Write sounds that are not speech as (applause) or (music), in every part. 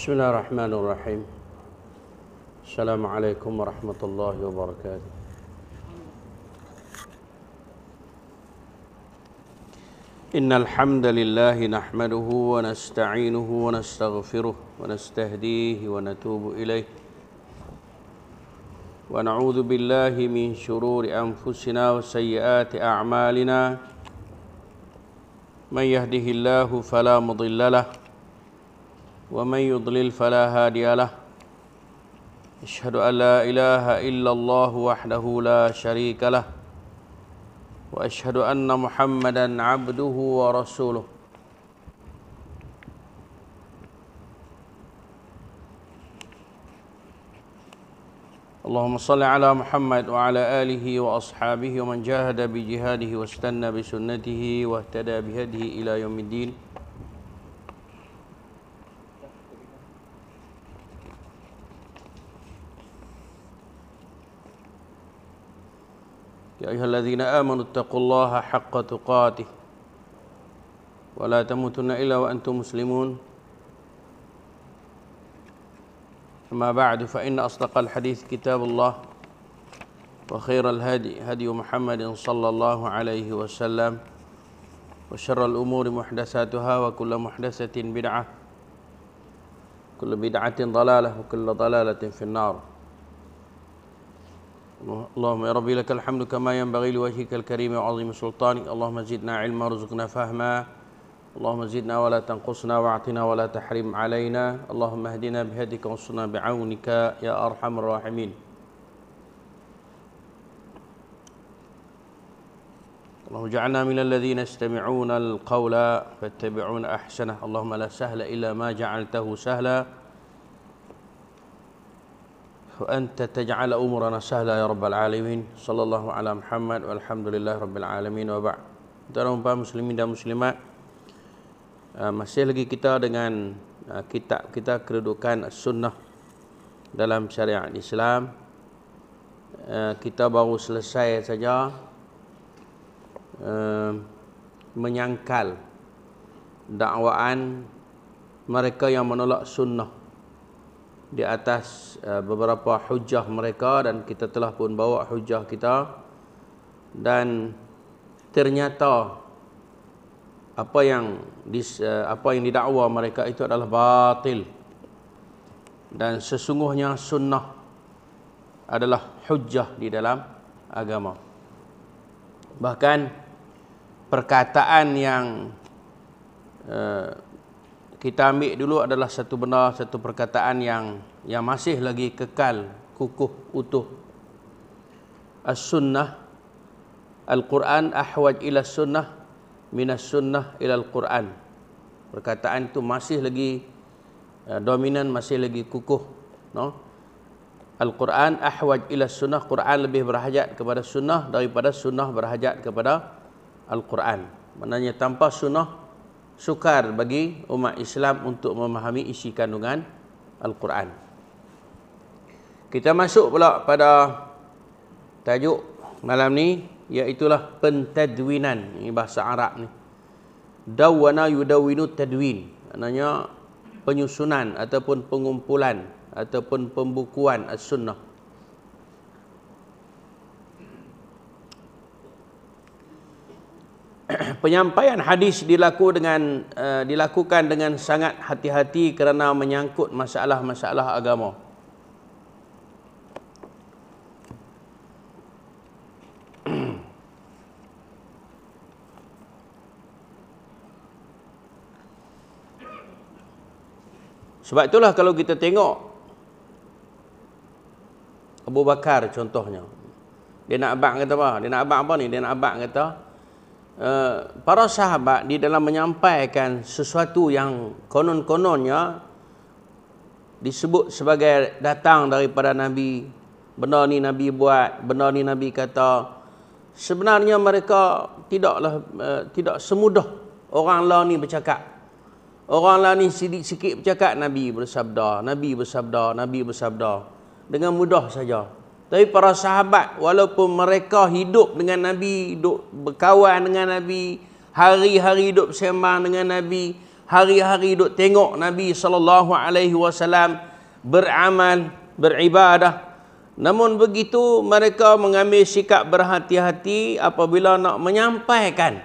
بسم الله الرحمن الرحيم السلام عليكم ورحمة الله وبركاته إن الحمد لله نحمده ونستعينه ونستغفره ونستهديه ونتوب إليه ونعوذ بالله من شرور أنفسنا وسيئات أعمالنا من يهده الله فلا مضل له ومن يضلل فلا هادي له أشهد أن لا إله إلا الله وحده لا شريك له وأشهد أن محمدا عبده ورسوله اللهم صل على محمد وعلى آله وأصحابه ومن جاهد بجهاده واستنى بسنته واهتدى بهديه إلى يوم الدين يا أيها الذين آمنوا اتقوا الله حق تقاته ولا تموتن إلا وأنتم مسلمون أما بعد فإن أصدق الحديث كتاب الله وخير الهدي هدي محمد صلى الله عليه وسلم وشر الأمور محدثاتها وكل محدثة بدعة كل بدعة ضلالة وكل ضلالة في النار اللهم يا ربي لك الحمد كما ينبغي لوجهك الكريم وعظيم سلطانك اللهم زدنا علما وارزقنا فهما اللهم زدنا ولا تنقصنا واعطنا ولا تحرم علينا اللهم اهدنا بهديك وانصرنا بعونك يا أرحم الراحمين اللهم اجعلنا من الذين يستمعون القول فاتبعون أحسنه اللهم لا سهل إلا ما جعلته سهلا وأنت تجعل أمورنا سهلة يا رب العالمين صلى الله على محمد والحمد لله رب العالمين وبعد Tuan-tuan dan muslimin dan muslimat Masih lagi kita dengan kitab kita kedudukan sunnah Dalam syariat Islam Kita baru selesai saja Menyangkal dakwaan mereka yang menolak sunnah di atas eh, beberapa hujah mereka dan kita telah pun bawa hujah kita dan ternyata apa yang dis, eh, apa yang didakwa mereka itu adalah batil dan sesungguhnya sunnah adalah hujah di dalam agama bahkan perkataan yang eh, kita ambil dulu adalah satu benda satu perkataan yang yang masih lagi kekal kukuh utuh as-sunnah al-Quran ahwaj ila sunnah minas sunnah ila al-Quran perkataan itu masih lagi uh, dominan masih lagi kukuh no al-Quran ahwaj ila sunnah Quran lebih berhajat kepada sunnah daripada sunnah berhajat kepada al-Quran maknanya tanpa sunnah sukar bagi umat Islam untuk memahami isi kandungan Al-Quran. Kita masuk pula pada tajuk malam ni iaitu pentadwinan ini bahasa Arab ni. Dawana yudawinu tadwin. Maknanya penyusunan ataupun pengumpulan ataupun pembukuan as-sunnah. penyampaian hadis dilaku dengan uh, dilakukan dengan sangat hati-hati kerana menyangkut masalah-masalah agama. (clears throat) Sebab itulah kalau kita tengok Abu Bakar contohnya. Dia nak abang kata apa? Dia nak abang apa ni? Dia nak abang kata Eh, para sahabat di dalam menyampaikan sesuatu yang konon-kononnya disebut sebagai datang daripada Nabi, benda ni Nabi buat, benda ni Nabi kata, sebenarnya mereka tidaklah uh, tidak semudah orang lain ni bercakap. Orang lain ni sikit-sikit bercakap Nabi bersabda, Nabi bersabda, Nabi bersabda. Dengan mudah saja tapi para sahabat walaupun mereka hidup dengan Nabi, hidup berkawan dengan Nabi, hari-hari hidup sembang dengan Nabi, hari-hari hidup tengok Nabi sallallahu alaihi wasallam beramal, beribadah. Namun begitu mereka mengambil sikap berhati-hati apabila nak menyampaikan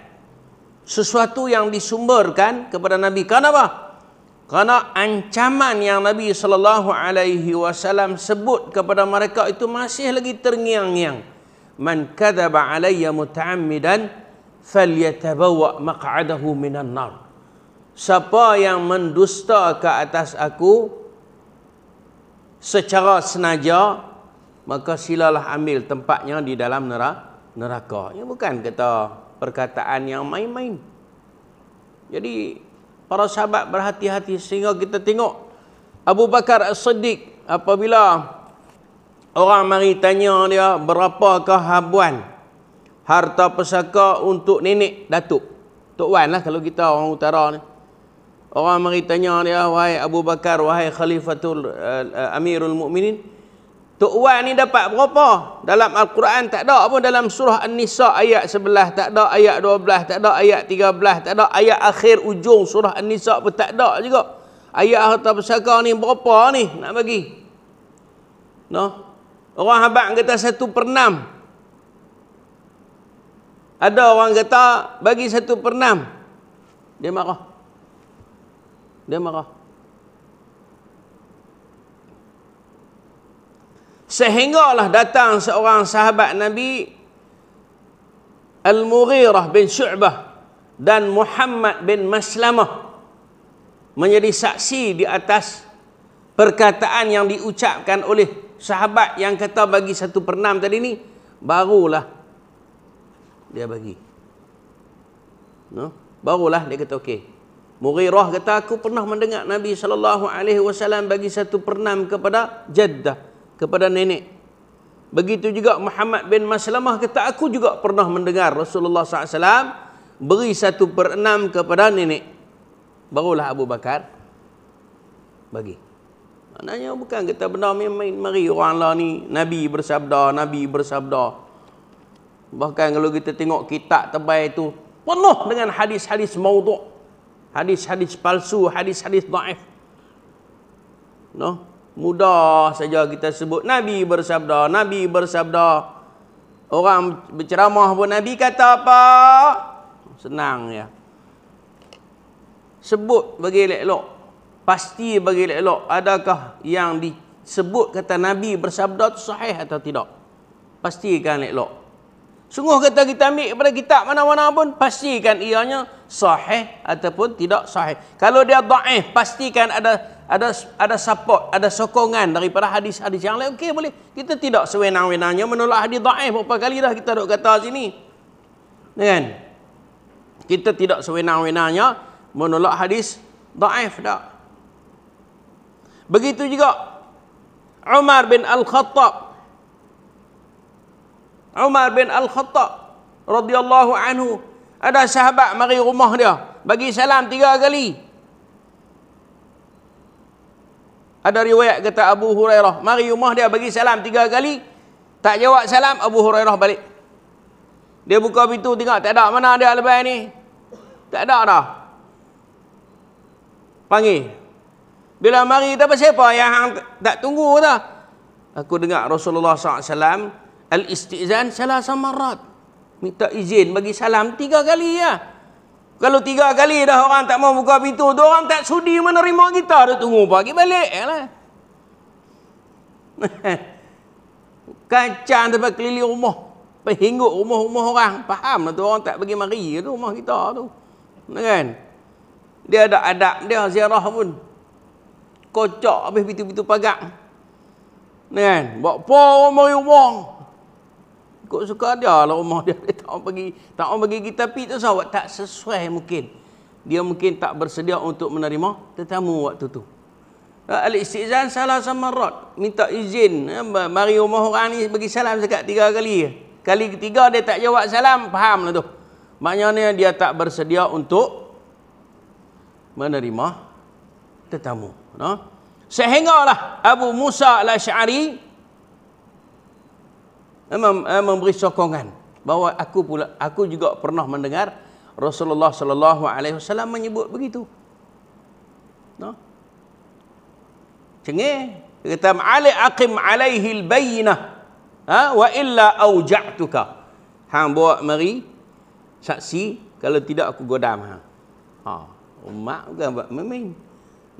sesuatu yang disumberkan kepada Nabi. Kenapa? Kerana ancaman yang Nabi sallallahu alaihi wasallam sebut kepada mereka itu masih lagi terngiang-ngiang. Man kadzaba alayya mutaammidan falyatabawwa maq'adahu minan nar. Siapa yang mendusta ke atas aku secara senaja maka silalah ambil tempatnya di dalam neraka. Ini ya, bukan kata perkataan yang main-main. Jadi para sahabat berhati-hati sehingga kita tengok Abu Bakar As-Siddiq apabila orang mari tanya dia berapakah habuan harta pesaka untuk nenek datuk Tok Wan lah kalau kita orang utara ni orang mari tanya dia wahai Abu Bakar wahai Khalifatul uh, uh, Amirul Mukminin Tok Wan ni dapat berapa? Dalam Al-Quran tak ada pun dalam surah An-Nisa ayat 11, tak ada ayat 12, tak ada ayat 13, tak ada ayat akhir ujung surah An-Nisa pun tak ada juga. Ayat harta pusaka ni berapa ni nak bagi? No. Orang habaq kata satu per enam. Ada orang kata bagi satu per enam. Dia marah. Dia marah. Sehinggalah datang seorang sahabat Nabi Al-Mughirah bin Syu'bah dan Muhammad bin Maslamah menjadi saksi di atas perkataan yang diucapkan oleh sahabat yang kata bagi satu pernam tadi ni barulah dia bagi no barulah dia kata okey Mughirah kata aku pernah mendengar Nabi sallallahu alaihi wasallam bagi satu pernam kepada Jeddah kepada nenek. Begitu juga Muhammad bin Maslamah kata aku juga pernah mendengar Rasulullah SAW beri satu per enam kepada nenek. Barulah Abu Bakar bagi. Maknanya bukan kita benda main-main. Mari orang lah ni Nabi bersabda, Nabi bersabda. Bahkan kalau kita tengok kitab terbaik itu penuh dengan hadis-hadis mauduk. Hadis-hadis palsu, hadis-hadis daif. No? Mudah saja kita sebut Nabi bersabda, Nabi bersabda. Orang berceramah pun Nabi kata apa? Senang ya. Sebut bagi elok-elok. Pasti bagi elok-elok adakah yang disebut kata Nabi bersabda itu sahih atau tidak. Pastikan elok-elok. Sungguh kata kita ambil daripada kitab mana-mana pun, pastikan ianya sahih ataupun tidak sahih. Kalau dia da'if, pastikan ada ada ada support, ada sokongan daripada hadis-hadis yang lain. Okey boleh. Kita tidak sewenang-wenangnya menolak hadis da'if. Berapa kali dah kita dok kata sini. Ya kan? Kita tidak sewenang-wenangnya menolak hadis da'if dah. Begitu juga Umar bin Al-Khattab Umar bin Al-Khattab radhiyallahu anhu ada sahabat mari rumah dia bagi salam tiga kali ada riwayat kata Abu Hurairah mari rumah dia bagi salam tiga kali tak jawab salam Abu Hurairah balik dia buka pintu tengok tak ada mana dia lebay ni tak ada dah panggil bila mari tak apa siapa yang tak tunggu dah aku dengar Rasulullah SAW al-istizan salah marat. Minta izin bagi salam tiga kali ya. Kalau tiga kali dah orang tak mau buka pintu, dah orang tak sudi menerima kita, dah tunggu pagi balik. Ya lah. (laughs) Kacang tempat keliling rumah. Pehinggut rumah-rumah orang. Faham lah tu orang tak bagi mari tu rumah kita tu. Kan? Dia ada adab dia ziarah pun. Kocok habis pintu-pintu pagak. Kan? Bawa pun mari rumah. Ikut suka dia lah rumah dia. (laughs) Dia tak mau pergi. Tak mau pergi kita pi tu sahabat. Tak sesuai mungkin. Dia mungkin tak bersedia untuk menerima tetamu waktu tu. Ah, Al-Istizan salah sama rot. Minta izin. Eh, mari rumah orang ni bagi salam sekat tiga kali. Kali ketiga dia tak jawab salam. Faham lah tu. Maknanya dia tak bersedia untuk menerima tetamu. No? Sehinggalah Abu Musa al-Syari Eh, eh, memberi sokongan bahawa aku pula aku juga pernah mendengar Rasulullah sallallahu alaihi wasallam menyebut begitu. No. Cengih kata ma'ali aqim alaihi albayyinah. Ha wa illa auja'tuka. Hang bawa mari saksi kalau tidak aku godam hang. Ha, umat bukan buat main.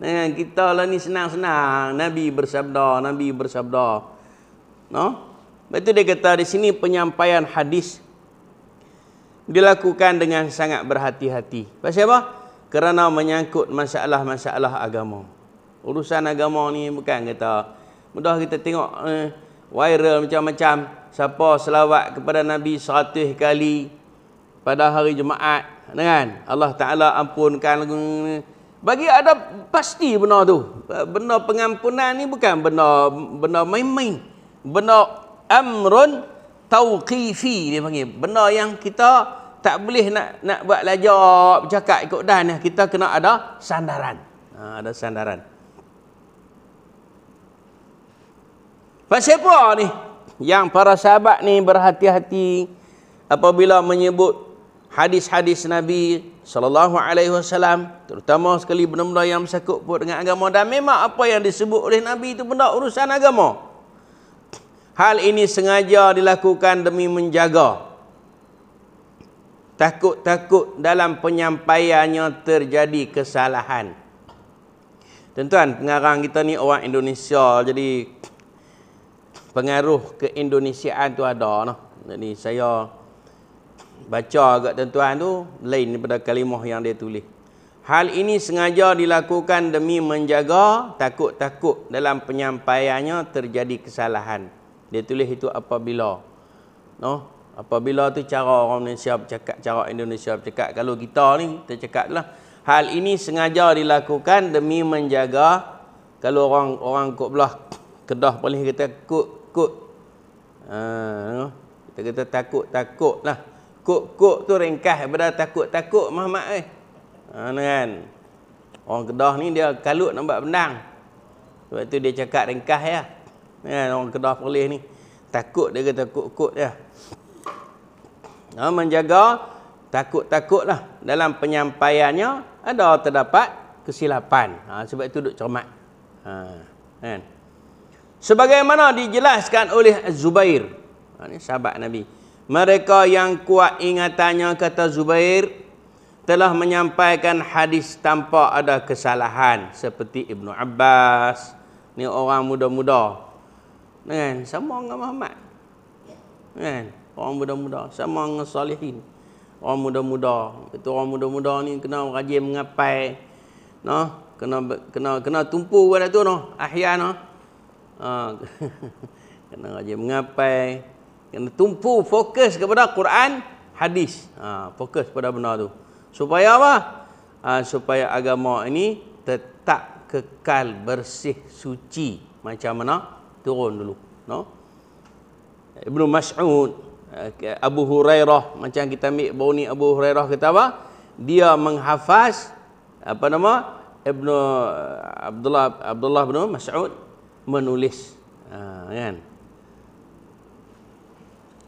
Nah, kita lah ni senang-senang. Nabi bersabda, Nabi bersabda. No? Lepas itu dia kata di sini penyampaian hadis dilakukan dengan sangat berhati-hati. Pasal apa? Kerana menyangkut masalah-masalah agama. Urusan agama ni bukan kata mudah kita tengok eh, viral macam-macam siapa selawat kepada Nabi 100 kali pada hari Jumaat dengan Allah Ta'ala ampunkan bagi ada pasti benda tu benda pengampunan ni bukan benda benda main-main benda amrun tauqifi dia panggil benda yang kita tak boleh nak nak buat lajak bercakap ikut dan eh, kita kena ada sandaran ha, ada sandaran Pasepo ni yang para sahabat ni berhati-hati apabila menyebut hadis-hadis Nabi sallallahu alaihi wasallam terutama sekali benda-benda yang bersangkut dengan agama dan memang apa yang disebut oleh Nabi itu benda urusan agama. Hal ini sengaja dilakukan demi menjaga takut-takut dalam penyampaiannya terjadi kesalahan. Tuan-tuan, pengarang kita ni orang Indonesia. Jadi pengaruh ke Indonesiaan tu ada No, Jadi saya baca agak tuan-tuan tu lain daripada kalimah yang dia tulis. Hal ini sengaja dilakukan demi menjaga takut-takut dalam penyampaiannya terjadi kesalahan. Dia tulis itu apabila. No? Apabila tu cara orang Malaysia bercakap, cara Indonesia bercakap. Kalau kita ni, kita cakap lah. Hal ini sengaja dilakukan demi menjaga. Kalau orang orang kot belah, kedah paling kita kot, kot. Uh, ha, kita kata takut, takut lah. Kot, kot tu ringkas daripada takut, takut Muhammad eh. Uh, kan? Orang kedah ni dia kalut nampak benang. Sebab tu dia cakap ringkas ya. Ya, orang Kedah Perlis ni. Takut dia kata takut-takut dia. Ya, ha, menjaga takut takut lah. Dalam penyampaiannya ada terdapat kesilapan. Ha, sebab itu duduk cermat. Ha, kan? Sebagaimana dijelaskan oleh Zubair. Ha, ini sahabat Nabi. Mereka yang kuat ingatannya kata Zubair telah menyampaikan hadis tanpa ada kesalahan seperti Ibnu Abbas ni orang muda-muda kan sama dengan Muhammad kan orang muda-muda sama dengan salihin orang muda-muda itu orang muda-muda ni kena rajin mengapai no? kena kena kena tumpu pada tu no, ahya no. ha. (laughs) kena rajin mengapai kena tumpu fokus kepada Quran hadis ha. fokus pada benda tu supaya apa ha. supaya agama ini tetap kekal bersih suci macam mana turun dulu no Ibnu Mas'ud eh, Abu Hurairah macam kita ambil baru ni Abu Hurairah kata apa dia menghafaz apa nama Ibnu eh, Abdullah Abdullah bin Mas'ud menulis ha, kan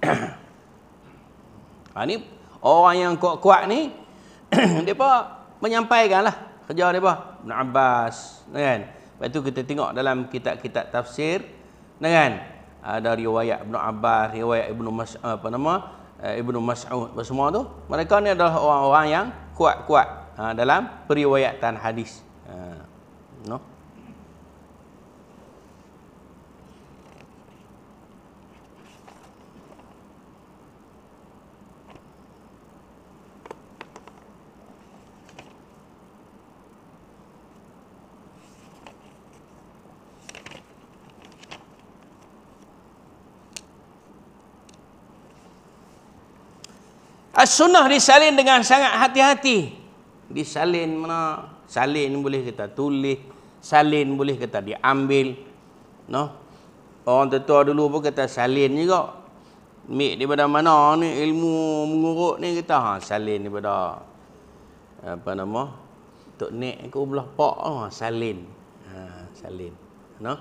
(coughs) ha, ni orang yang kuat-kuat ni (coughs) depa menyampaikanlah kerja depa Ibnu Abbas kan lepas tu kita tengok dalam kitab-kitab tafsir Nah kan? Ada ah, riwayat Ibn Abbas, riwayat Ibn Mas ah, apa nama? Ah, Ibn Mas'ud, semua tu. Mereka ni adalah orang-orang yang kuat-kuat dalam periwayatan hadis. Uh, no? As-sunnah disalin dengan sangat hati-hati. Disalin mana? Salin boleh kita tulis. Salin boleh kita diambil. No? Orang tua dulu pun kata salin juga. Mik daripada mana ni ilmu menguruk ni kita ha, salin daripada apa nama Tok Nek ke belah pak ha, salin ha, salin no?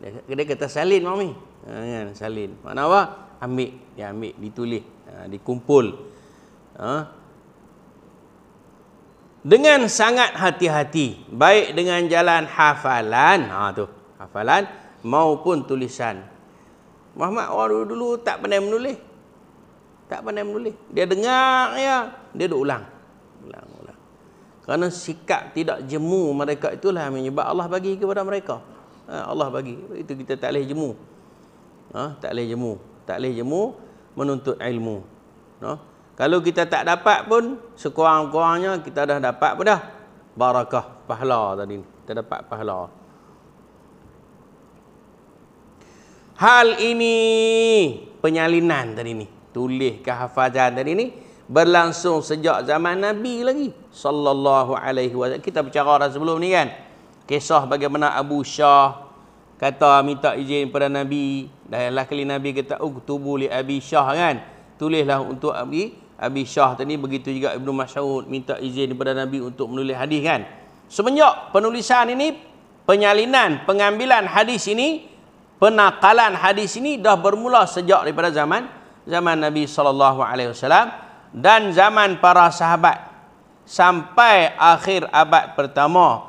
dia, dia kata salin mami ha, kan, salin mana apa ambil dia ambil ditulis ha, dikumpul Ha? dengan sangat hati-hati baik dengan jalan hafalan ha tu hafalan maupun tulisan Muhammad orang dulu, dulu tak pandai menulis tak pandai menulis dia dengar ya dia duk ulang ulang ulang kerana sikap tidak jemu mereka itulah yang menyebab Allah bagi kepada mereka ha, Allah bagi itu kita tak leh jemu ha, tak leh jemu tak leh jemu menuntut ilmu ha? Kalau kita tak dapat pun sekurang-kurangnya kita dah dapat pun dah barakah pahala tadi. Kita dapat pahala. Hal ini penyalinan tadi ni. Tulis kehafazan tadi ni berlangsung sejak zaman Nabi lagi sallallahu alaihi wasallam. Kita bercakap dah sebelum ni kan. Kisah bagaimana Abu Shah kata minta izin kepada Nabi dan lah kali Nabi kata uktubu li Abi Syah kan. Tulislah untuk Abi Abi Shah tadi begitu juga Ibnu Mas'ud minta izin kepada Nabi untuk menulis hadis kan. Semenjak penulisan ini penyalinan pengambilan hadis ini penakalan hadis ini dah bermula sejak daripada zaman zaman Nabi sallallahu alaihi wasallam dan zaman para sahabat sampai akhir abad pertama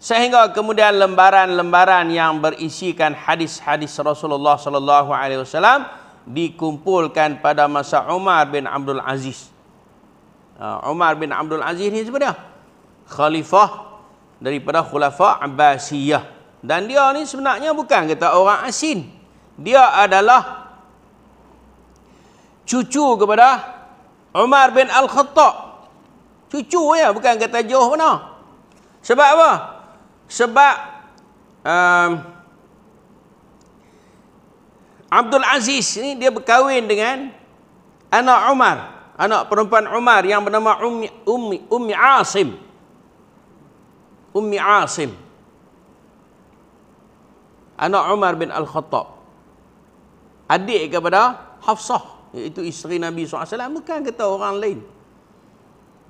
sehingga kemudian lembaran-lembaran yang berisikan hadis-hadis Rasulullah sallallahu alaihi wasallam dikumpulkan pada masa Umar bin Abdul Aziz. Uh, Umar bin Abdul Aziz ni sebenarnya Khalifah daripada Khulafah Abbasiyah. Dan dia ni sebenarnya bukan kata orang asin. Dia adalah cucu kepada Umar bin Al-Khattab. Cucu ya, bukan kata jauh mana. Ha. Sebab apa? Sebab um, Abdul Aziz ni dia berkahwin dengan anak Umar, anak perempuan Umar yang bernama Ummi Ummi Ummi Asim. Ummi Asim. Anak Umar bin Al-Khattab. Adik kepada Hafsah iaitu isteri Nabi SAW bukan kata orang lain.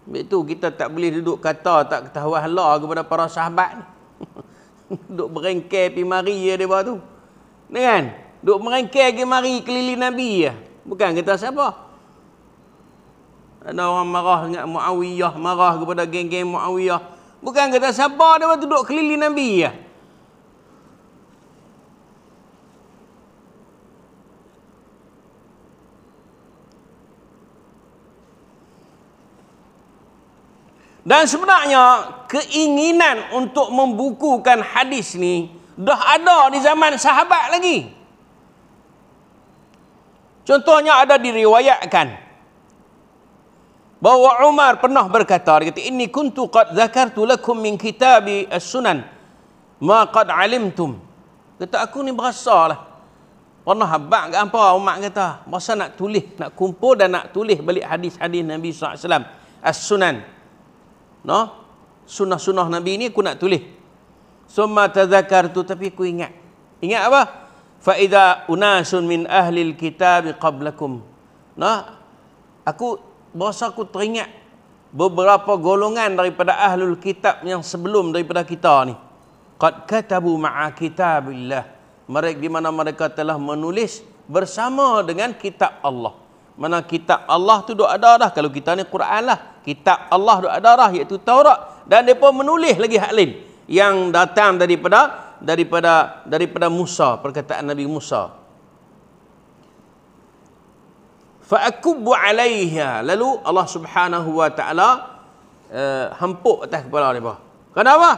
Sebab itu kita tak boleh duduk kata tak ketahuan Allah kepada para sahabat. (laughs) duduk berengkai pergi mari dia lepas tu. Dengan duk merengkel pergi mari keliling Nabi ya. Bukan kita siapa. Ada orang marah dengan Muawiyah, marah kepada geng-geng Muawiyah. Bukan kita siapa dia duduk keliling Nabi ya. Dan sebenarnya keinginan untuk membukukan hadis ni dah ada di zaman sahabat lagi. Contohnya ada diriwayatkan bahawa Umar pernah berkata kata ini kuntu qad zakartu lakum min kitabi as-sunan ma qad alimtum. Kata aku ni berasalah. Pernah habaq ke apa Umar kata, masa nak tulis, nak kumpul dan nak tulis balik hadis-hadis Nabi SAW. As-sunan. No? Sunnah-sunnah Nabi ni aku nak tulis. Summa tazakartu tapi aku ingat. Ingat apa? fa idza unasun min ahli alkitab qablakum nah aku bahasa aku teringat beberapa golongan daripada ahlul kitab yang sebelum daripada kita ni qad katabu ma'a kitabillah mereka di mana mereka telah menulis bersama dengan kitab Allah mana kitab Allah tu dok ada dah kalau kita ni Quran lah kitab Allah dok ada dah iaitu Taurat dan depa menulis lagi hak lain yang datang daripada daripada daripada Musa perkataan Nabi Musa. Fa akubbu alaiha. Lalu Allah Subhanahu wa taala uh, eh, hempuk atas kepala mereka. Kenapa?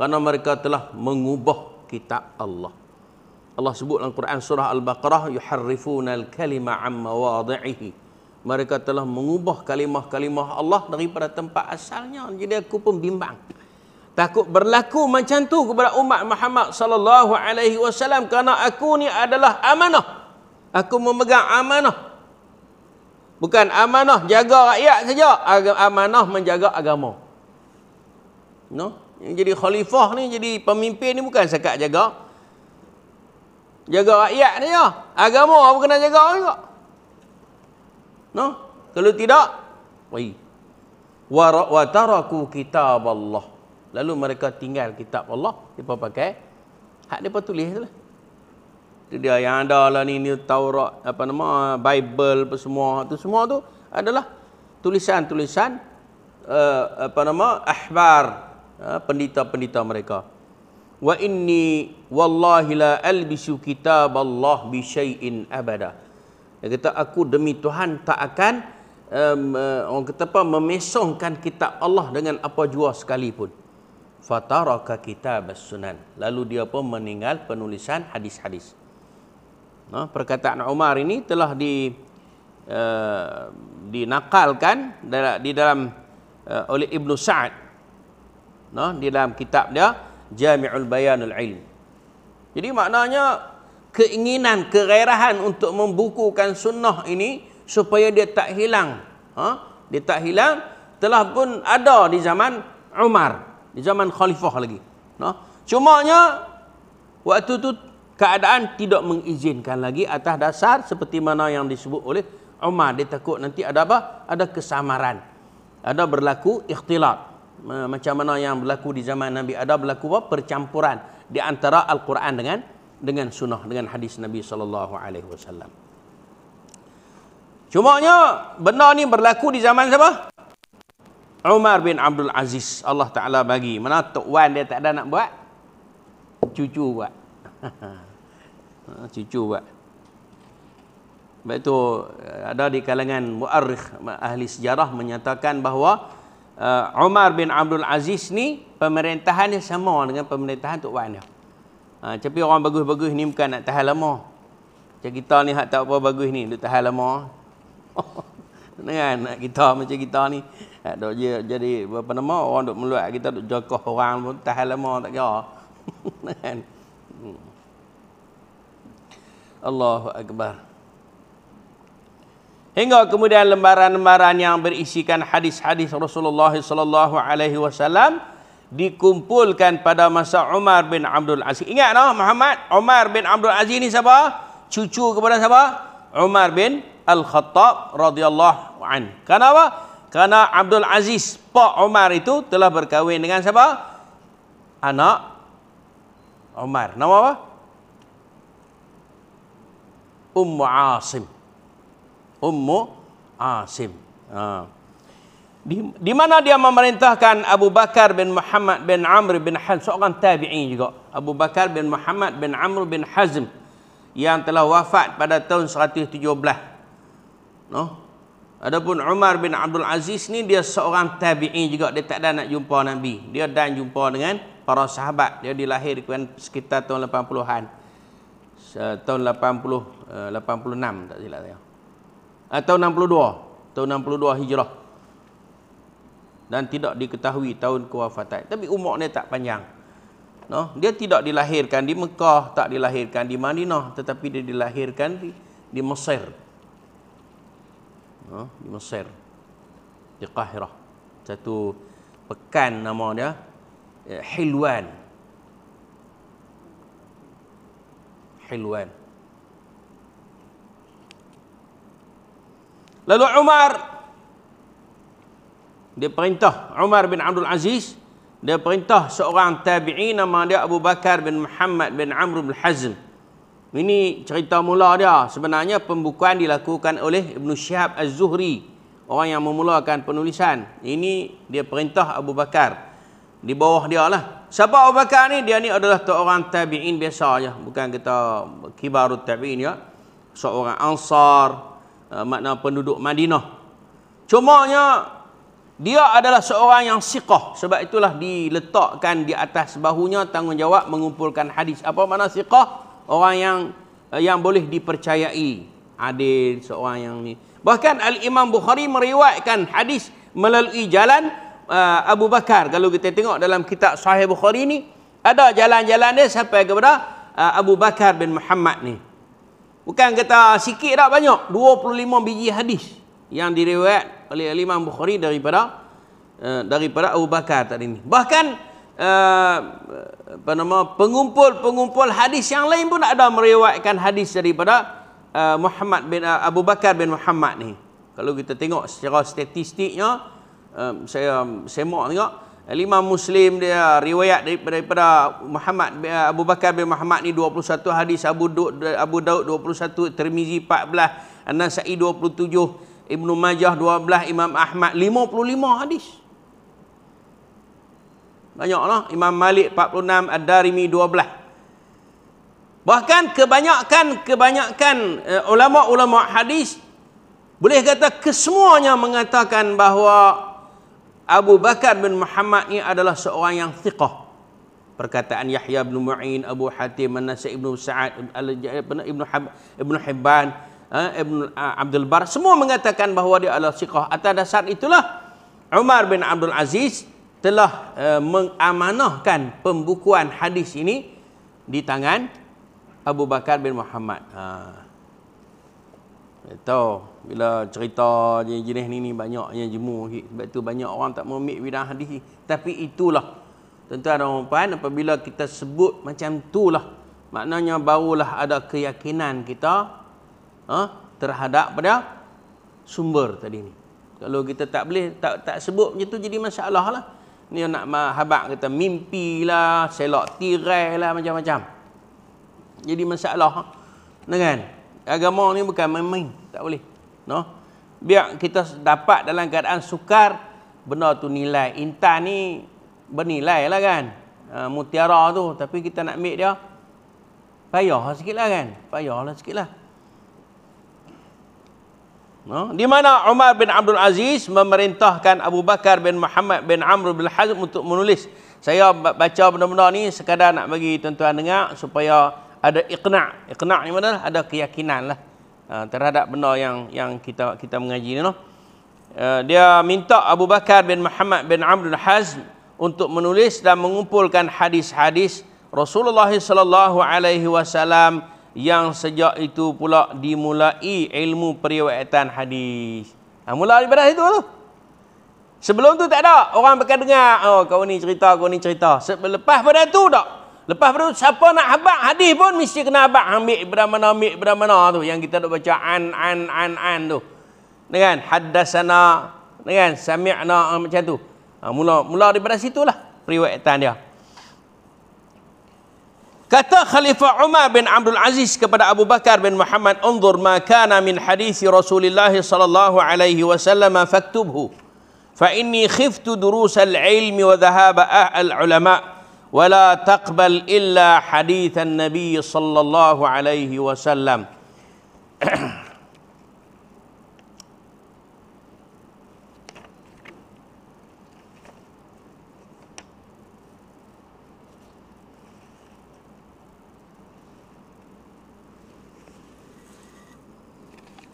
Karena mereka telah mengubah kitab Allah. Allah sebut dalam Quran surah Al-Baqarah yuharrifuna al-kalima amma wadi'ihi. Mereka telah mengubah kalimah-kalimah Allah daripada tempat asalnya. Jadi aku pun bimbang takut berlaku macam tu kepada umat Muhammad sallallahu alaihi wasallam kerana aku ni adalah amanah aku memegang amanah bukan amanah jaga rakyat saja amanah menjaga agama no yang jadi khalifah ni jadi pemimpin ni bukan sekat jaga jaga rakyat ni ya agama apa kena jaga juga no kalau tidak wa wa taraku kitab Allah Lalu mereka tinggal kitab Allah. Mereka pakai. Hak mereka tulis lah. Itu yang ada lah ni, ni Taurat, apa nama, Bible, apa semua tu semua tu adalah tulisan-tulisan uh, apa nama, ahbar, eh, pendita-pendita uh, mereka. Wa inni wallahi la albisu kitab Allah bi syai'in abada. Dia kata, aku demi Tuhan tak akan um, uh, orang kata apa, memesongkan kitab Allah dengan apa jua sekalipun fataraka kitab as-sunan lalu dia pun meninggal penulisan hadis-hadis nah perkataan Umar ini telah di uh, dinakalkan di dalam uh, oleh Ibnu Sa'ad nah di dalam kitab dia Jami'ul Bayanul Ilm jadi maknanya keinginan kegairahan untuk membukukan sunnah ini supaya dia tak hilang ha? dia tak hilang telah pun ada di zaman Umar di zaman khalifah lagi. No? Cuma nya waktu itu keadaan tidak mengizinkan lagi atas dasar seperti mana yang disebut oleh Umar. Dia takut nanti ada apa? Ada kesamaran. Ada berlaku ikhtilat. Macam mana yang berlaku di zaman Nabi ada berlaku apa? Percampuran di antara Al-Quran dengan dengan sunnah, dengan hadis Nabi SAW. nya benda ni berlaku di zaman siapa? Umar bin Abdul Aziz Allah Ta'ala bagi Mana Tok Wan dia tak ada nak buat Cucu buat (laughs) Cucu buat Sebab itu ada di kalangan muarikh ahli sejarah Menyatakan bahawa uh, Umar bin Abdul Aziz ni Pemerintahannya sama dengan pemerintahan Tok Wan dia ha, uh, Tapi orang bagus-bagus ni Bukan nak tahan lama Macam kita ni tak apa bagus ni Duk tahan lama Dengan (laughs) kita macam kita ni tak ada dia jadi apa nama orang duk meluat kita duk jokoh orang pun tak lama tak kira. Kan. (laughs) Allahu akbar. Hingga kemudian lembaran-lembaran yang berisikan hadis-hadis Rasulullah sallallahu alaihi wasallam dikumpulkan pada masa Umar bin Abdul Aziz. Ingat noh Muhammad, Umar bin Abdul Aziz ni siapa? Cucu kepada siapa? Umar bin Al-Khattab radhiyallahu an. Kenapa? Kerana Abdul Aziz Pak Omar itu telah berkahwin dengan siapa? Anak Omar. Nama apa? Ummu Asim. Ummu Asim. Ha. Di, di mana dia memerintahkan Abu Bakar bin Muhammad bin Amr bin Hazm. Seorang tabi'in juga. Abu Bakar bin Muhammad bin Amr bin Hazm. Yang telah wafat pada tahun 117. No? Adapun Umar bin Abdul Aziz ni dia seorang tabiin juga dia tak ada nak jumpa Nabi. Dia dan jumpa dengan para sahabat. Dia dilahirkan sekitar tahun 80-an. Uh, tahun 80 uh, 86 tak silap saya. Atau uh, eh, 62. Tahun 62 Hijrah. Dan tidak diketahui tahun kewafatan. Tapi umur dia tak panjang. No, dia tidak dilahirkan di Mekah, tak dilahirkan di Madinah, tetapi dia dilahirkan di, di Mesir. Ha? di Mesir di Kahirah satu pekan nama dia eh, Hilwan Hilwan lalu Umar dia perintah Umar bin Abdul Aziz dia perintah seorang tabi'i nama dia Abu Bakar bin Muhammad bin Amr bin Hazm ini cerita mula dia. Sebenarnya pembukaan dilakukan oleh Ibn Syihab Az-Zuhri. Orang yang memulakan penulisan. Ini dia perintah Abu Bakar. Di bawah dia lah. Siapa Abu Bakar ni? Dia ni adalah seorang tabi'in biasa je. Bukan kita kibarut tabi'in ya. Seorang ansar. Eh, makna penduduk Madinah. Cumanya dia adalah seorang yang siqah. Sebab itulah diletakkan di atas bahunya tanggungjawab mengumpulkan hadis. Apa makna siqah? Siqah orang yang eh, yang boleh dipercayai adil seorang yang ni bahkan al imam bukhari meriwayatkan hadis melalui jalan uh, Abu Bakar kalau kita tengok dalam kitab sahih bukhari ni ada jalan-jalan dia sampai kepada uh, Abu Bakar bin Muhammad ni bukan kata sikit tak banyak 25 biji hadis yang diriwayat oleh al imam bukhari daripada uh, daripada Abu Bakar tadi ni bahkan Uh, apa nama pengumpul-pengumpul hadis yang lain pun ada meriwayatkan hadis daripada uh, Muhammad bin uh, Abu Bakar bin Muhammad ni. Kalau kita tengok secara statistiknya um, saya um, semak tengok lima Muslim dia riwayat daripada, Muhammad bin Abu Bakar bin Muhammad ni 21 hadis Abu Daud Abu Daud 21 Tirmizi 14 An-Nasa'i 27 Ibnu Majah 12 Imam Ahmad 55 hadis banyak lah Imam Malik 46 Ad-Darimi 12 bahkan kebanyakan kebanyakan uh, ulama-ulama hadis boleh kata kesemuanya mengatakan bahawa Abu Bakar bin Muhammad ini adalah seorang yang thiqah perkataan Yahya bin Mu'in Abu Hatim Anas bin Sa'ad Ibn, Ibn, Ibn Hibban eh, Ibn eh, Abdul Bar semua mengatakan bahawa dia adalah siqah atas dasar itulah Umar bin Abdul Aziz telah uh, mengamanahkan pembukuan hadis ini di tangan Abu Bakar bin Muhammad. Ha. Tahu bila cerita jenis ni ni yang jemu sebab tu banyak orang tak mau ambil bidang hadis tapi itulah tentu ada dan puan apabila kita sebut macam tu lah maknanya barulah ada keyakinan kita ha, terhadap pada sumber tadi ni kalau kita tak boleh tak tak sebut macam tu jadi masalah lah ni nak mahabak kata mimpi lah, selok tirai lah macam-macam. Jadi masalah. Dengan agama ni bukan main-main, tak boleh. No. Biar kita dapat dalam keadaan sukar benda tu nilai. Intan ni bernilai lah kan. Uh, mutiara tu tapi kita nak ambil dia payah sikit lah kan. Payah lah sikit lah. No? Ha? Di mana Umar bin Abdul Aziz memerintahkan Abu Bakar bin Muhammad bin Amr bin Hazm untuk menulis. Saya baca benda-benda ni sekadar nak bagi tuan-tuan dengar supaya ada iqna'. Iqna' ni mana? Ada keyakinan lah ha, terhadap benda yang yang kita kita mengaji ni. No? Ha, dia minta Abu Bakar bin Muhammad bin Amr bin Hazm untuk menulis dan mengumpulkan hadis-hadis Rasulullah sallallahu alaihi wasallam yang sejak itu pula dimulai ilmu periwayatan hadis. Ha, mula daripada itu tu. Sebelum tu tak ada. Orang akan dengar. Oh, kau ni cerita, kau ni cerita. Selepas pada tu tak. Lepas pada tu, siapa nak habak hadis pun mesti kena habak. Ambil daripada mana, ambil daripada mana tu. Yang kita dok baca an, an, an, an tu. Dengan haddasana. Dengan sami'na macam tu. Ha, mula, mula daripada situ lah. Periwayatan dia. Kata Khalifah Umar bin Abdul Aziz kepada Abu Bakar bin Muhammad, "Unzur ma kana min hadis Rasulullah sallallahu alaihi wasallam faktubhu. Fa inni khiftu durus al-ilm wa dhahab ahl ulama wa la taqbal illa hadith an-nabi sallallahu alaihi wasallam."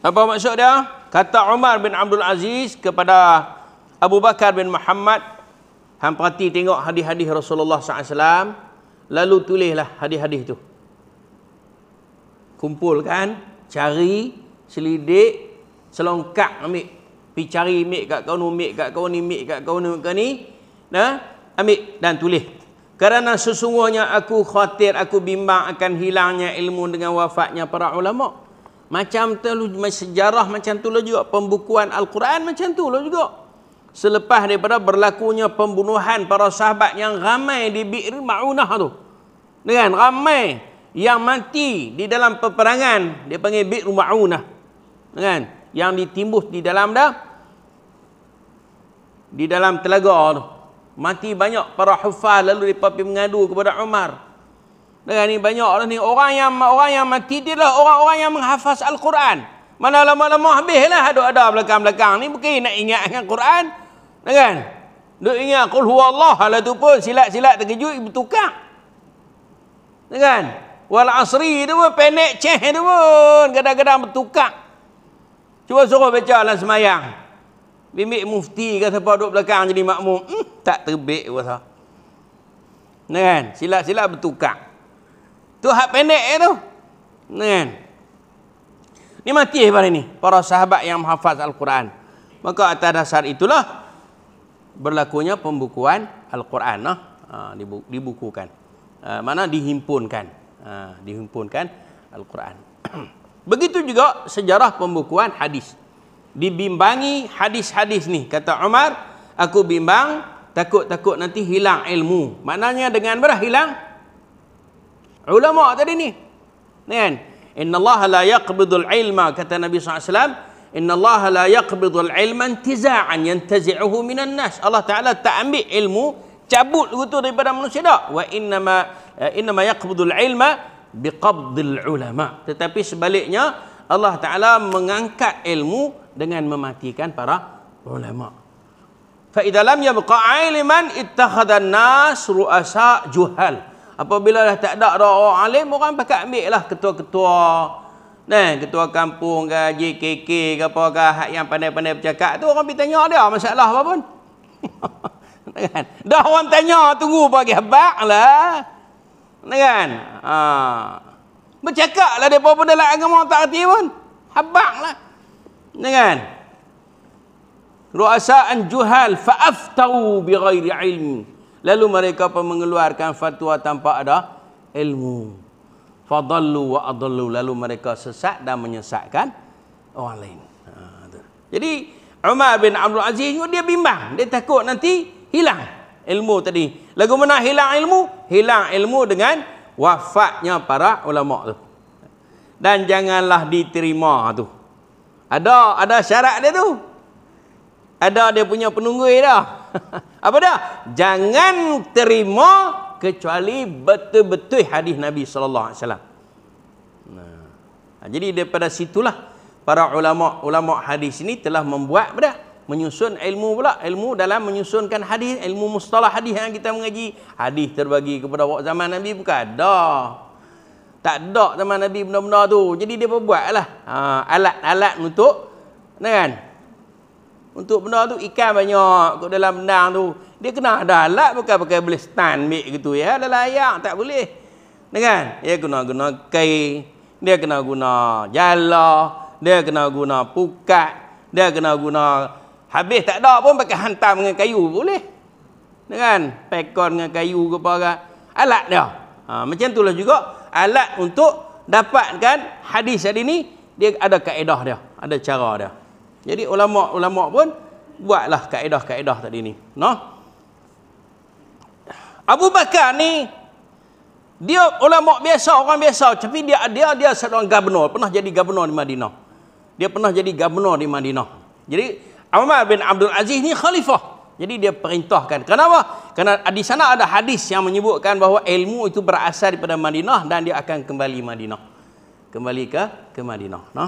Apa maksud dia? Kata Umar bin Abdul Aziz kepada Abu Bakar bin Muhammad. Han perhati tengok hadis-hadis Rasulullah SAW. Lalu tulislah hadis-hadis itu. Kumpulkan, cari, selidik, selongkak, ambil. Pergi cari mik kat kau ni, mik kat kau ni, mik kat kau ni, kau ni. Nah, ambil dan tulis. Kerana sesungguhnya aku khawatir, aku bimbang akan hilangnya ilmu dengan wafatnya para ulama'. Macam tu sejarah macam tu lah juga. Pembukuan Al-Quran macam tu lah juga. Selepas daripada berlakunya pembunuhan para sahabat yang ramai di Bi'r Ma'unah tu. Dengan ramai yang mati di dalam peperangan. Dia panggil Bi'r Ma'unah. Dengan yang ditimbus di dalam dah. Di dalam telaga tu. Mati banyak para hufah lalu mereka pergi mengadu kepada Umar. Dengan ni banyak orang ni orang yang orang yang mati dia lah orang-orang yang menghafaz Al-Quran. Mana lama-lama lah ada ada belakang-belakang ni mungkin nak ingat dengan Quran. Ya kan? Duk ingat qul huwallah hal tu pun silat-silat terkejut bertukar. Ya kan? Wal asri tu pun pendek ceh tu pun kadang-kadang bertukar. Cuba suruh baca dalam semayang. Bimbing mufti ke siapa duduk belakang jadi makmum. Hmm, tak terbik. Ya kan? Silat-silat bertukar. Tu hak pendek je eh, tu. Kan? Ni mati eh ini. Para sahabat yang menghafaz Al-Quran. Maka atas dasar itulah. Berlakunya pembukuan Al-Quran. Nah? Ha, dibukukan. Ha, mana dihimpunkan. Ha, dihimpunkan Al-Quran. (clears throat) Begitu juga sejarah pembukuan hadis. Dibimbangi hadis-hadis ni. Kata Umar. Aku bimbang. Takut-takut nanti hilang ilmu. Maknanya dengan berah hilang Ulama tadi ni. Kan? Inna Allah la yaqbidul ilma kata Nabi SAW. Inna Allah la yaqbidul ilma intiza'an yantazi'uhu minan nas. Allah Ta'ala tak ambil ilmu cabut gitu daripada manusia dah. Wa innama eh, innama yaqbidul ilma biqabdil ulama. Tetapi sebaliknya Allah Ta'ala mengangkat ilmu dengan mematikan para ulama. Fa idza lam yabqa 'aliman ittakhadha an-nas ru'asa juhal apabila dah tak ada dah orang alim orang pakat ambil lah ketua-ketua Nah, ketua kampung ke JKK ke apa ke hak yang pandai-pandai bercakap tu orang pergi tanya dia masalah apa pun. (laughs) kan? Dah orang tanya tunggu bagi habaq lah. Kan? Ha. Bercakap lah dia pun dalam agama tak reti pun. Habaq lah. Kan? Ru'asa'an juhal fa'aftau bi ghairi ilmi lalu mereka pun mengeluarkan fatwa tanpa ada ilmu fadallu wa adallu lalu mereka sesat dan menyesatkan orang lain ha, jadi Umar bin Abdul Aziz juga dia bimbang dia takut nanti hilang ilmu tadi lagu mana hilang ilmu hilang ilmu dengan wafatnya para ulama tu dan janganlah diterima tu ada ada syarat dia tu ada dia punya penunggu dia (laughs) Apa dah? Jangan terima kecuali betul-betul hadis Nabi sallallahu alaihi wasallam. Nah. Jadi daripada situlah para ulama-ulama hadis ini telah membuat apa dah? Menyusun ilmu pula, ilmu dalam menyusunkan hadis, ilmu mustalah hadis yang kita mengaji. Hadis terbagi kepada waktu zaman Nabi bukan ada. Tak ada zaman Nabi benda-benda tu. Jadi dia buatlah ha, alat-alat untuk kan? Untuk benda tu ikan banyak kat dalam benang tu. Dia kena alat. bukan pakai boleh stand mik gitu ya. Ada layak tak boleh. Dengan dia kena guna kain, dia kena guna jala, dia kena guna pukat, dia kena guna habis tak ada pun pakai hantam dengan kayu boleh. Dengan pekon dengan kayu ke apa ke. Alat dia. Ha, macam itulah juga alat untuk dapatkan hadis hari ini dia ada kaedah dia, ada cara dia. Jadi ulama-ulama pun buatlah kaedah-kaedah tadi ni. no? Abu Bakar ni dia ulama biasa, orang biasa tapi dia dia dia seorang gubernur, pernah jadi gubernur di Madinah. Dia pernah jadi gubernur di Madinah. Jadi Umar bin Abdul Aziz ni khalifah. Jadi dia perintahkan. Kenapa? Karena di sana ada hadis yang menyebutkan bahawa ilmu itu berasal daripada Madinah dan dia akan kembali Madinah. Kembali ke ke Madinah. No?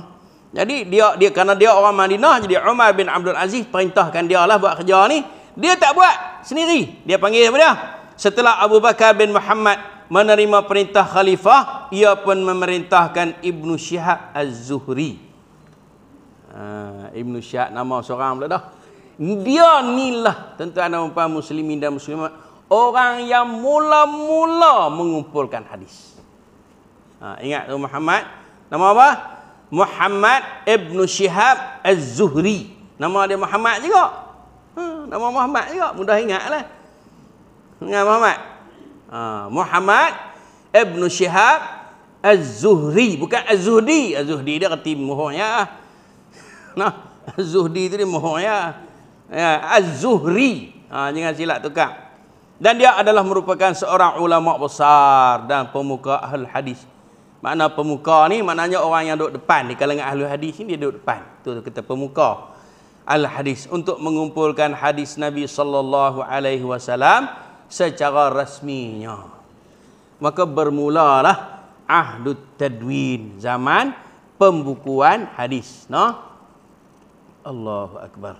Jadi dia dia kerana dia orang Madinah jadi Umar bin Abdul Aziz perintahkan dia lah buat kerja ni. Dia tak buat sendiri. Dia panggil apa dia? Setelah Abu Bakar bin Muhammad menerima perintah khalifah, ia pun memerintahkan Ibnu Syihab Az-Zuhri. Uh, Ibnu Syihab nama seorang pula dah. Dia ni lah tuan-tuan dan puan muslimin dan muslimat orang yang mula-mula mengumpulkan hadis. Uh, ingat tu Muhammad nama apa? Muhammad Ibn Shihab Az-Zuhri. Nama dia Muhammad juga. Ha, nama Muhammad juga. Mudah ingat lah. Ingat Muhammad. Ha, Muhammad Ibn Shihab Az-Zuhri. Bukan Az-Zuhdi. Az-Zuhdi dia kerti mohon ya. (laughs) Nah, Az-Zuhdi tu dia mohon ya. ya Az-Zuhri. Ha, jangan silap tukar. Dan dia adalah merupakan seorang ulama besar dan pemuka ahli hadis mana pemuka ni maknanya orang yang duduk depan di kalangan ahli hadis ni dia duduk depan. Tu kita pemuka al hadis untuk mengumpulkan hadis Nabi sallallahu alaihi wasallam secara rasminya. Maka bermulalah ahdut tadwin zaman pembukuan hadis. Nah. Allahu akbar.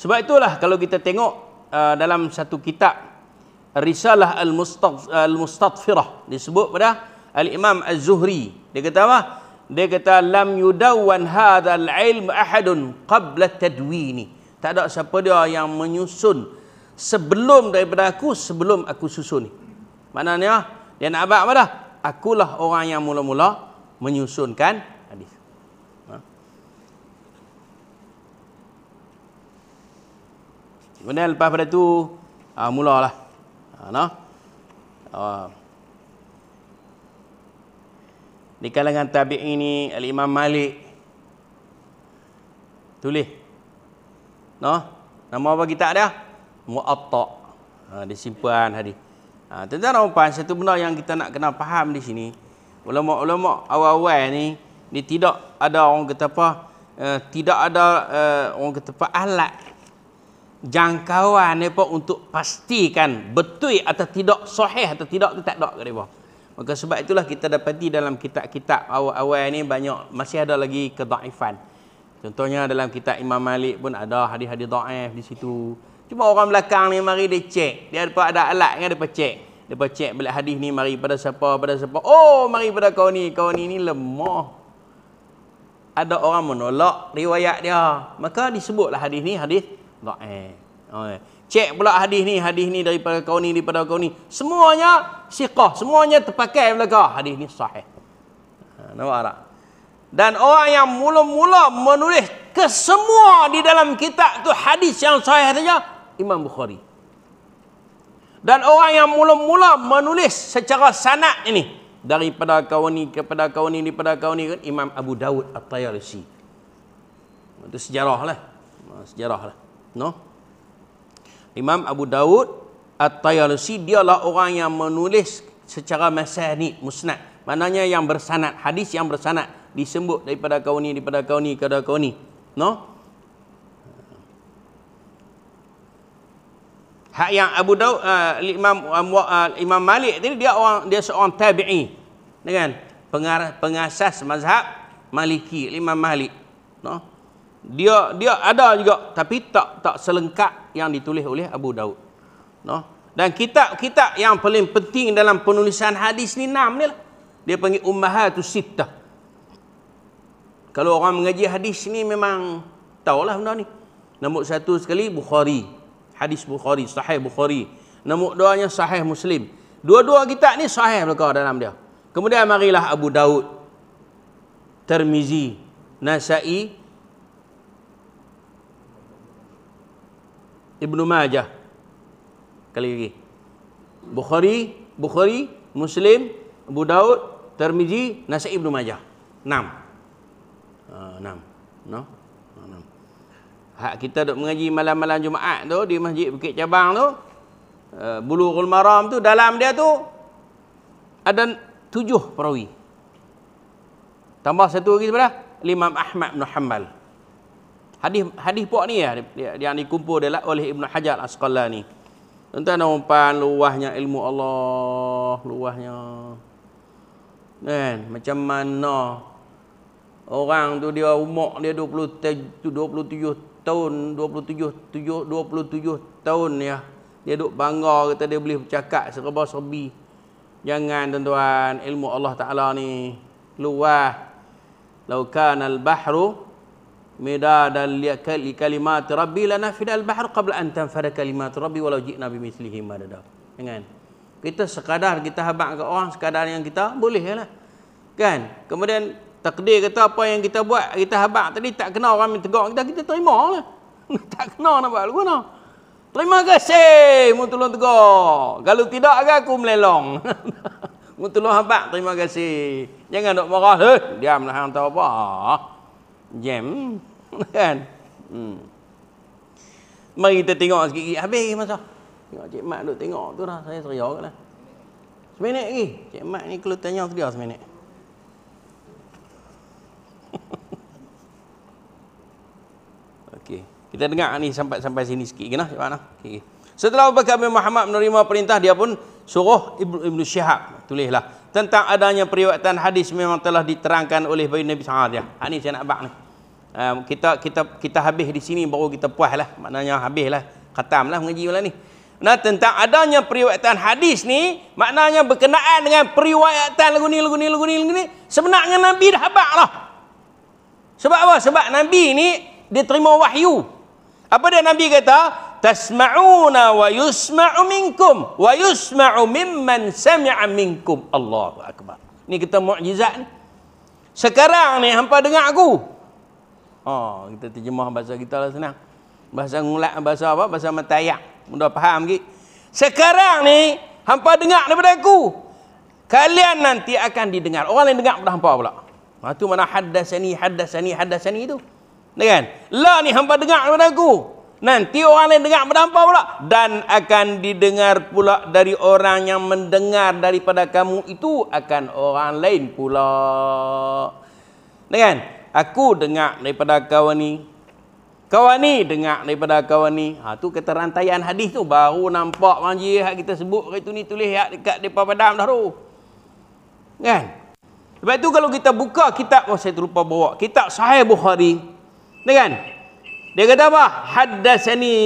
Sebab itulah kalau kita tengok Uh, dalam satu kitab Risalah Al-Mustadfirah disebut pada Al-Imam Az-Zuhri. Dia kata apa? Dia kata lam yudawwan hadzal ilm ahadun qabla tadwini. Tak ada siapa dia yang menyusun sebelum daripada aku sebelum aku susun ni. Maknanya dia nak abad apa dah? Akulah orang yang mula-mula menyusunkan Kemudian lepas pada tu ah uh, mulalah. Ah uh, nah. Uh, di kalangan tabi'in ini al-Imam Malik tulis nah nama apa kita ada Muatta. Ha uh, disimpan hadis. Ha uh, tuan-tuan dan puan satu benda yang kita nak kena faham di sini ulama-ulama awal-awal ni dia tidak ada orang kata apa uh, tidak ada uh, orang kata apa alat jangkauan ni mereka untuk pastikan betul atau tidak sahih atau tidak tak ada ke mereka maka sebab itulah kita dapati dalam kitab-kitab awal-awal ni banyak masih ada lagi kedaifan contohnya dalam kitab Imam Malik pun ada hadis-hadis daif di situ cuma orang belakang ni mari dia cek dia ada ada alat kan dia cek dia cek balik hadis ni mari pada siapa pada siapa oh mari pada kau ni kau ni ni lemah ada orang menolak riwayat dia maka disebutlah hadis ni hadis Da'ir. Eh. Okay. Oh, eh. Cek pula hadis ni, hadis ni daripada kau ni, daripada kau ni. Semuanya siqah. Semuanya terpakai belakang. Hadis ni sahih. Ha, nampak tak? Dan orang yang mula-mula menulis kesemua di dalam kitab tu hadis yang sahih saja, Imam Bukhari. Dan orang yang mula-mula menulis secara sanat ini, daripada kau ni kepada kau ni daripada kau ni Imam Abu daud At-Tayalisi. Itu sejarah lah. Ha, sejarah lah. No. Imam Abu Daud At-Tayalusi dialah orang yang menulis secara masani musnad. Maknanya yang bersanad, hadis yang bersanad disebut daripada kau ni daripada kau ni daripada kau ni. No. Hak yang Abu Daud uh, Imam uh, Imam Malik tadi dia orang dia seorang tabi'i. Dengan pengasas mazhab Maliki, Imam Malik. No dia dia ada juga tapi tak tak selengkap yang ditulis oleh Abu Daud. No. Dan kitab-kitab yang paling penting dalam penulisan hadis ni enam ni lah. Dia panggil Ummahatus Sittah. Kalau orang mengaji hadis ni memang tahulah benda ni. Nombor satu sekali Bukhari. Hadis Bukhari, Sahih Bukhari. Nombor dua nya Sahih Muslim. Dua-dua kitab ni sahih belaka dalam dia. Kemudian marilah Abu Daud, Tirmizi, Nasa'i, Ibnu Majah. Kali lagi. Bukhari, Bukhari, Muslim, Abu Daud, Tirmizi, Nasa'i Ibnu Majah. 6. Ah, enam. No. Ah, enam. kita dok mengaji malam-malam Jumaat tu di Masjid Bukit Cabang tu, ah, Bulughul Maram tu dalam dia tu ada tujuh perawi. Tambah satu lagi sebelah, Imam Ahmad bin Hanbal hadis hadis puak ni ya yang dikumpul lah oleh Ibnu Hajar Asqalani. Tuan-tuan dan puan luahnya ilmu Allah, luahnya. Kan, macam mana orang tu dia umur dia 27 27 tahun, 27 27 27 tahun ya. Dia duk bangga kata dia boleh bercakap serba serbi. Jangan tuan-tuan, ilmu Allah Taala ni luah. Laukan al-bahru medadan li kalimat rabbi la nafida al bahr qabla an tanfada kalimat rabbi walau ji'na bi mislihi kan? kita sekadar kita habaq ke orang sekadar yang kita boleh lah kan kemudian takdir kata apa yang kita buat kita habaq tadi tak kena orang yang tegur kita kita terima lah (laughs) tak kena nak buat lagu nak terima kasih mu tolong tegur kalau tidak ke aku melelong (laughs) mu tolong habaq terima kasih jangan nak marah eh diamlah hang tahu apa Jam. (laughs) kan hmm. mari kita tengok sikit-sikit habis masa tengok cik mat duk tengok tu dah saya seria lah seminit lagi cik mat ni kalau tanya seria seminit (laughs) Okey, kita dengar ni sampai sampai sini sikit kena cik mat okay. setelah Abu Bakar bin Muhammad menerima perintah dia pun suruh Ibnu Ibnu Syihab tulislah tentang adanya periwayatan hadis memang telah diterangkan oleh Nabi sallallahu ya. alaihi wasallam. Ha ni saya nak bab ni. Ah, kita kita kita habis di sini baru kita lah Maknanya lah habislah lah mengaji malam ni. Nah tentang adanya periwayatan hadis ni maknanya berkenaan dengan periwayatan lagu ni lagu ni lagu ni lagu ni sebenarnya Nabi dah habaq lah. Sebab apa? Sebab Nabi ni dia terima wahyu. Apa dia Nabi kata? Tasma'una wa yusma'u minkum wa yusma'u mimman sami'a minkum. Allahu akbar. Ni kita mukjizat ni. Sekarang ni hampa dengar aku. Oh, kita terjemah bahasa kita lah senang. Bahasa ngulak, bahasa apa? Bahasa matayak. Mudah faham ki Sekarang ni, hampa dengar daripada aku. Kalian nanti akan didengar. Orang lain dengar pada hampa pula. Ha, tu mana hadasani, hadasani, hadasani itu. Kan? La ni hampa dengar daripada aku. Nanti orang lain dengar pada hampa pula. Dan akan didengar pula dari orang yang mendengar daripada kamu itu akan orang lain pula. Dengan? Kan? aku dengar daripada kawan ni kawan ni dengar daripada kawan ni ha tu kata rantaian hadis tu baru nampak manji hak kita sebut hari tu ni tulis hak dekat depa padam dah tu kan sebab tu kalau kita buka kitab oh saya terlupa bawa kitab sahih bukhari dia kan dia kata apa haddasani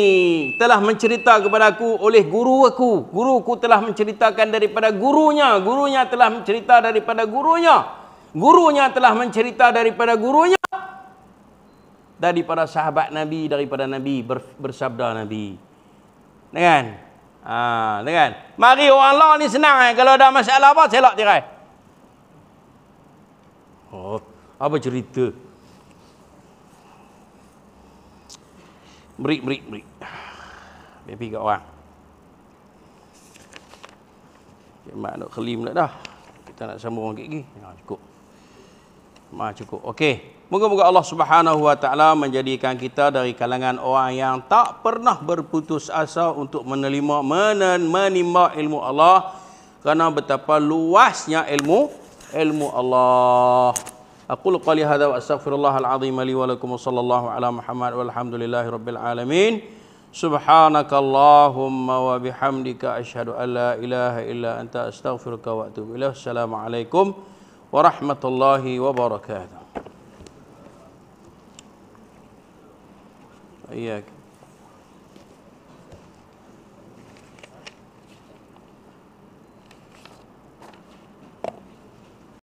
telah mencerita kepada aku oleh guru aku guruku telah menceritakan daripada gurunya gurunya telah mencerita daripada gurunya gurunya telah mencerita daripada gurunya daripada sahabat nabi daripada nabi bersabda nabi dengan kan? ha dengan kan? mari orang Allah ni senang eh kalau ada masalah apa selak tirai oh apa cerita Merik, merik, merik. Baby kat orang. Okay, mak nak kelim dah. Kita nak sambung lagi. Ya, cukup. Mah cukup. Okey. Moga-moga Allah Subhanahu Wa Taala menjadikan kita dari kalangan orang yang tak pernah berputus asa untuk menerima menen, menimba ilmu Allah kerana betapa luasnya ilmu ilmu Allah. Aku qali hadza wa astaghfirullahal azim li wa lakum sallallahu ala Muhammad walhamdulillahi rabbil alamin. Subhanakallahumma wa bihamdika asyhadu alla ilaha illa anta astaghfiruka wa atubu ilaik. Assalamualaikum. ورحمة الله وبركاته إياك